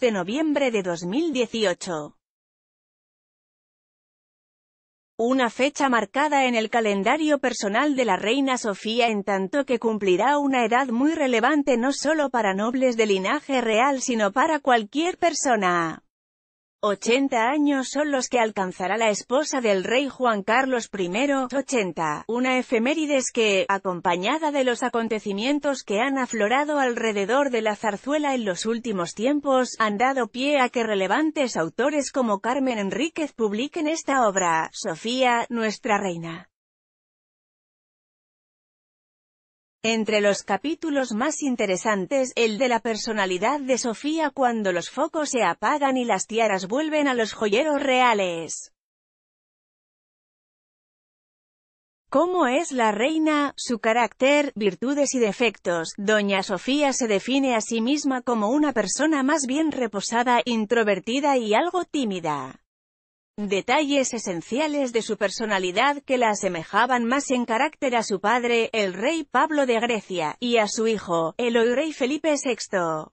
de noviembre de 2018. Una fecha marcada en el calendario personal de la reina Sofía en tanto que cumplirá una edad muy relevante no solo para nobles de linaje real sino para cualquier persona. 80 años son los que alcanzará la esposa del rey Juan Carlos I, 80, una efemérides que, acompañada de los acontecimientos que han aflorado alrededor de la zarzuela en los últimos tiempos, han dado pie a que relevantes autores como Carmen Enríquez publiquen esta obra, Sofía, nuestra reina. Entre los capítulos más interesantes, el de la personalidad de Sofía cuando los focos se apagan y las tiaras vuelven a los joyeros reales. ¿Cómo es la reina? Su carácter, virtudes y defectos. Doña Sofía se define a sí misma como una persona más bien reposada, introvertida y algo tímida. Detalles esenciales de su personalidad que la asemejaban más en carácter a su padre, el rey Pablo de Grecia, y a su hijo, el hoy rey Felipe VI.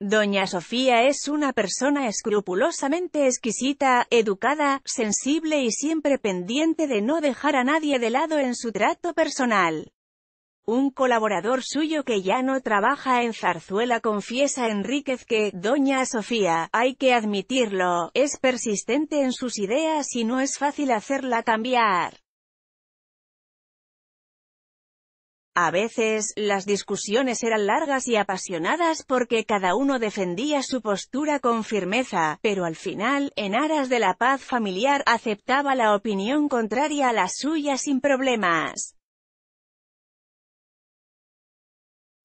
Doña Sofía es una persona escrupulosamente exquisita, educada, sensible y siempre pendiente de no dejar a nadie de lado en su trato personal. Un colaborador suyo que ya no trabaja en Zarzuela confiesa a Enríquez que, Doña Sofía, hay que admitirlo, es persistente en sus ideas y no es fácil hacerla cambiar. A veces, las discusiones eran largas y apasionadas porque cada uno defendía su postura con firmeza, pero al final, en aras de la paz familiar, aceptaba la opinión contraria a la suya sin problemas.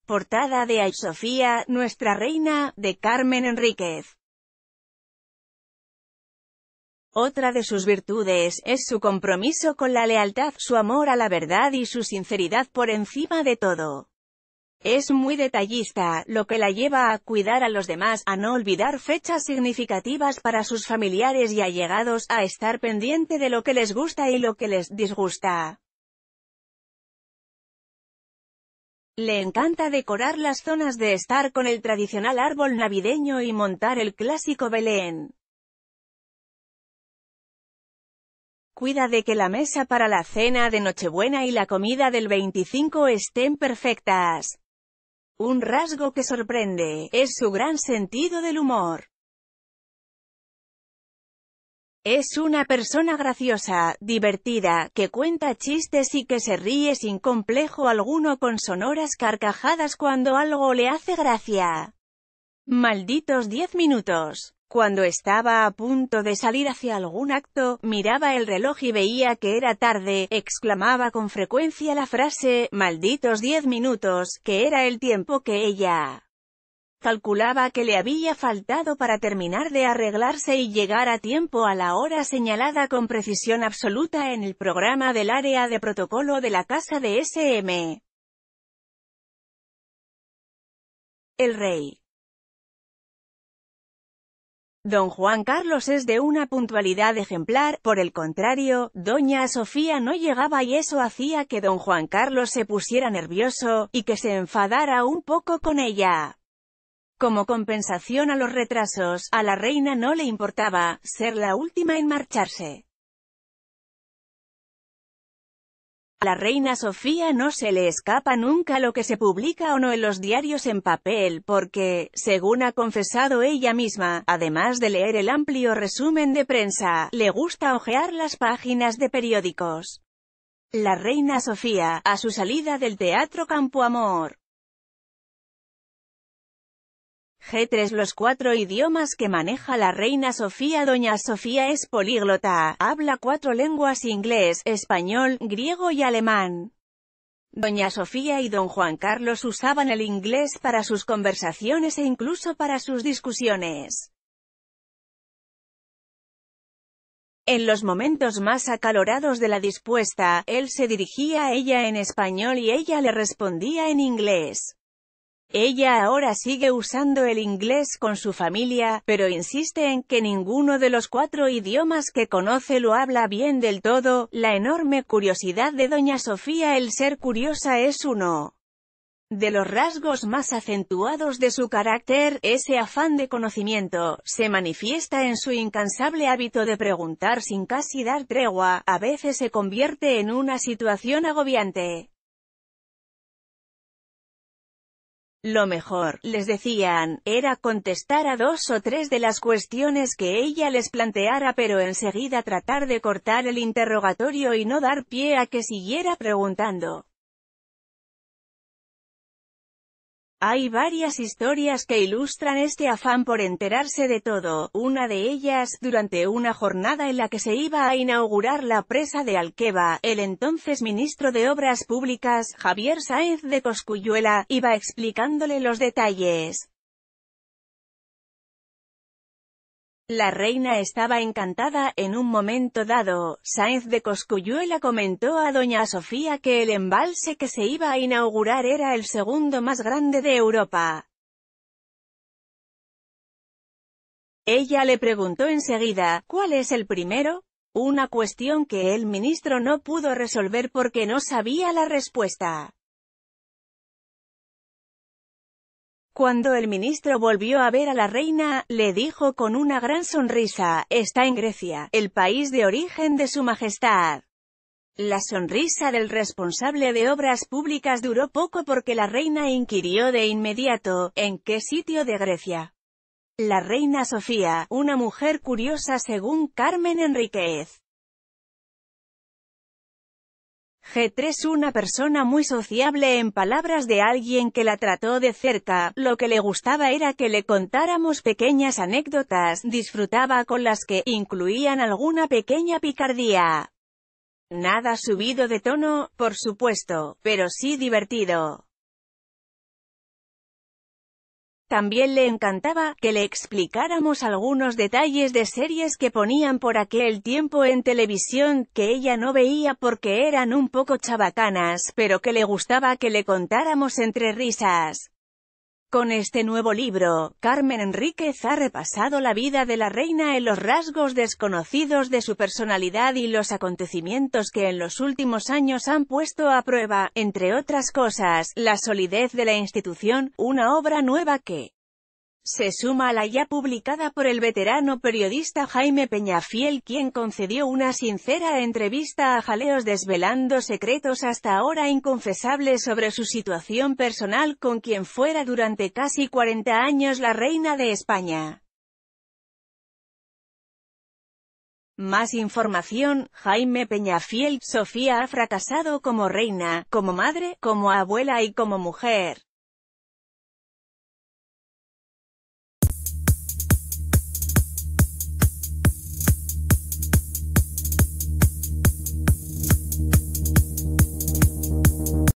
Portada de Ay Sofía, Nuestra Reina, de Carmen Enríquez. Otra de sus virtudes, es su compromiso con la lealtad, su amor a la verdad y su sinceridad por encima de todo. Es muy detallista, lo que la lleva a cuidar a los demás, a no olvidar fechas significativas para sus familiares y allegados, a estar pendiente de lo que les gusta y lo que les disgusta. Le encanta decorar las zonas de estar con el tradicional árbol navideño y montar el clásico Belén. Cuida de que la mesa para la cena de Nochebuena y la comida del 25 estén perfectas. Un rasgo que sorprende, es su gran sentido del humor. Es una persona graciosa, divertida, que cuenta chistes y que se ríe sin complejo alguno con sonoras carcajadas cuando algo le hace gracia. Malditos diez minutos. Cuando estaba a punto de salir hacia algún acto, miraba el reloj y veía que era tarde, exclamaba con frecuencia la frase, malditos diez minutos, que era el tiempo que ella calculaba que le había faltado para terminar de arreglarse y llegar a tiempo a la hora señalada con precisión absoluta en el programa del área de protocolo de la casa de SM. El rey. Don Juan Carlos es de una puntualidad ejemplar, por el contrario, doña Sofía no llegaba y eso hacía que don Juan Carlos se pusiera nervioso, y que se enfadara un poco con ella. Como compensación a los retrasos, a la reina no le importaba ser la última en marcharse. la reina Sofía no se le escapa nunca lo que se publica o no en los diarios en papel porque, según ha confesado ella misma, además de leer el amplio resumen de prensa, le gusta hojear las páginas de periódicos. La reina Sofía, a su salida del Teatro Campo Amor, G3 Los cuatro idiomas que maneja la reina Sofía Doña Sofía es políglota, habla cuatro lenguas inglés, español, griego y alemán. Doña Sofía y don Juan Carlos usaban el inglés para sus conversaciones e incluso para sus discusiones. En los momentos más acalorados de la dispuesta, él se dirigía a ella en español y ella le respondía en inglés. Ella ahora sigue usando el inglés con su familia, pero insiste en que ninguno de los cuatro idiomas que conoce lo habla bien del todo. La enorme curiosidad de Doña Sofía el ser curiosa es uno de los rasgos más acentuados de su carácter, ese afán de conocimiento, se manifiesta en su incansable hábito de preguntar sin casi dar tregua, a veces se convierte en una situación agobiante. Lo mejor, les decían, era contestar a dos o tres de las cuestiones que ella les planteara pero enseguida tratar de cortar el interrogatorio y no dar pie a que siguiera preguntando. Hay varias historias que ilustran este afán por enterarse de todo, una de ellas, durante una jornada en la que se iba a inaugurar la presa de Alqueva, el entonces ministro de Obras Públicas, Javier Sáenz de Coscuyuela, iba explicándole los detalles. La reina estaba encantada, en un momento dado, Sáenz de Cosculluela comentó a doña Sofía que el embalse que se iba a inaugurar era el segundo más grande de Europa. Ella le preguntó enseguida, ¿cuál es el primero? Una cuestión que el ministro no pudo resolver porque no sabía la respuesta. Cuando el ministro volvió a ver a la reina, le dijo con una gran sonrisa, está en Grecia, el país de origen de su majestad. La sonrisa del responsable de obras públicas duró poco porque la reina inquirió de inmediato, ¿en qué sitio de Grecia? La reina Sofía, una mujer curiosa según Carmen Enriquez. G3 Una persona muy sociable en palabras de alguien que la trató de cerca, lo que le gustaba era que le contáramos pequeñas anécdotas, disfrutaba con las que incluían alguna pequeña picardía. Nada subido de tono, por supuesto, pero sí divertido. También le encantaba que le explicáramos algunos detalles de series que ponían por aquel tiempo en televisión, que ella no veía porque eran un poco chabacanas, pero que le gustaba que le contáramos entre risas. Con este nuevo libro, Carmen Enríquez ha repasado la vida de la reina en los rasgos desconocidos de su personalidad y los acontecimientos que en los últimos años han puesto a prueba, entre otras cosas, la solidez de la institución, una obra nueva que se suma a la ya publicada por el veterano periodista Jaime Peñafiel quien concedió una sincera entrevista a Jaleos desvelando secretos hasta ahora inconfesables sobre su situación personal con quien fuera durante casi 40 años la reina de España. Más información, Jaime Peñafiel, Sofía ha fracasado como reina, como madre, como abuela y como mujer.